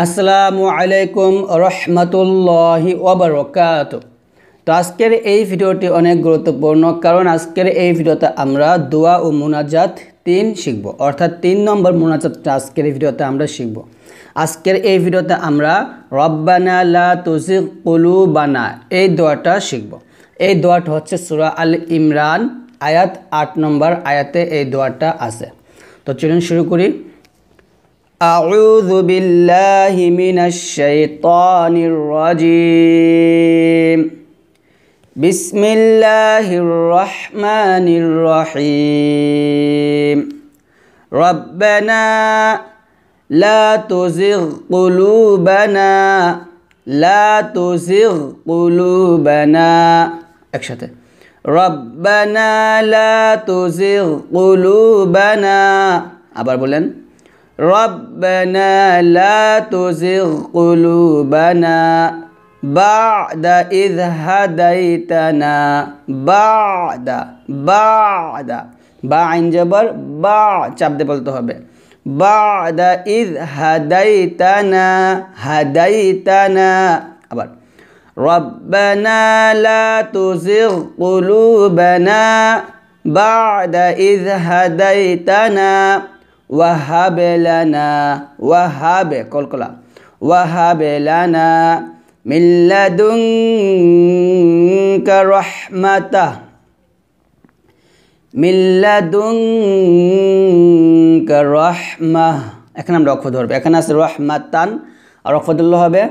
আসসালামু আলাইকুম রহমতুল্লাহি ওবরকাত তো আজকের এই ভিডিওটি অনেক গুরুত্বপূর্ণ কারণ আজকের এই ভিডিওতে আমরা দোয়া ও মুনাজাত তিন শিখব অর্থাৎ তিন নম্বর মোনাজাতটা আজকের এই ভিডিওতে আমরা শিখব আজকের এই ভিডিওতে আমরা রব্বানা লা কুলু বানা এই দোয়াটা শিখব এই দোয়াটা হচ্ছে সুরা আল ইমরান আয়াত আট নম্বর আয়াতে এই দোয়াটা আছে তো চলুন শুরু করি أعوذ بالله من الشيطان الرجيم بسم الله الرحمن الرحيم ربنا لا تزغ قلوبنا لا تزغ قلوبنا একসাথে ربنا لا تزغ قلوبنا আবার বলেন ربنا لا تزغ قلوبنا بعد إذ هديتنا بعد بعد বা جبر بعد বা চাপতে বলতে হবে بعد إذ هديتنا هديتنا ابر ربنا لا تزغ قلوبنا بعد إذ هديتنا ওয়াহাবেলানা ওয়াহাবে কলকলা ওয়াহাবেলানা মিল্লাদুঙ্কা রহমাতা মিল্লাদুঙ্কা রহমাহ এখানে আমরা অক্ষ ধরবে এখানে আছে রহমাতান আর অক্ষদুল্লাহ হবে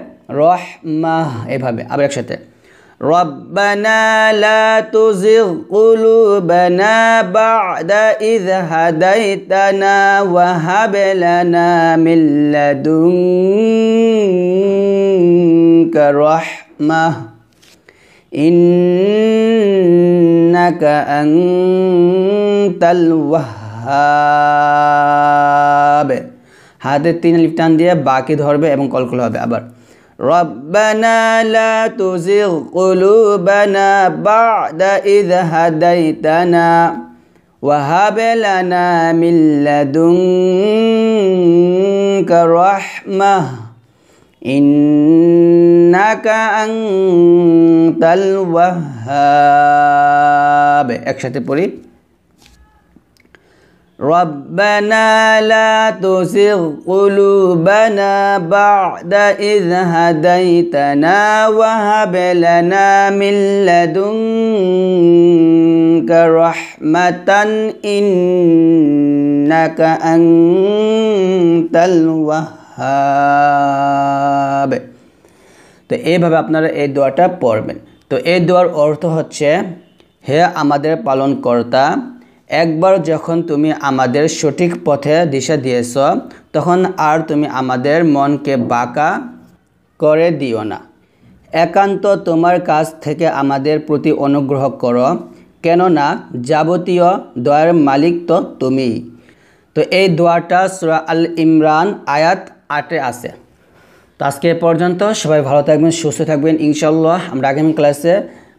রহমাহ এভাবে আবার একসাথে ربنا لا تزغ قلوبنا بعد إذ هديتنا وهب لنا من لدنك رحمة إنك أنت الوهاب هذا التين اللي লিফটান দিয়ে বাকি ধরবে كل কলকল হবে أبر ربنا لا تزغ قلوبنا بعد إذ هديتنا وهب لنا من لدنك رحمة إنك أنت الوهاب اكشتي পড়ি ربنا لا تزغ قلوبنا بعد إذ هديتنا وهب لنا من لدنك رحمة إنك أنت الوهاب তো এইভাবে আপনারা এই দোয়াটা পড়বেন তো এই দোয়ার অর্থ হচ্ছে হে আমাদের পালনকর্তা একবার যখন তুমি আমাদের সঠিক পথে দিশা দিয়েছ তখন আর তুমি আমাদের মনকে বাঁকা করে দিও না একান্ত তোমার কাছ থেকে আমাদের প্রতি অনুগ্রহ করো কেননা যাবতীয় দয়ার মালিক তো তুমি তো এই দোয়াটা সুরা আল ইমরান আয়াত আটে আছে তো আজকে এ পর্যন্ত সবাই ভালো থাকবেন সুস্থ থাকবেন ইনশাল্লাহ আমরা আগামী ক্লাসে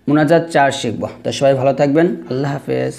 মোনাজাত চার শিখব তো সবাই ভালো থাকবেন আল্লাহ হাফেজ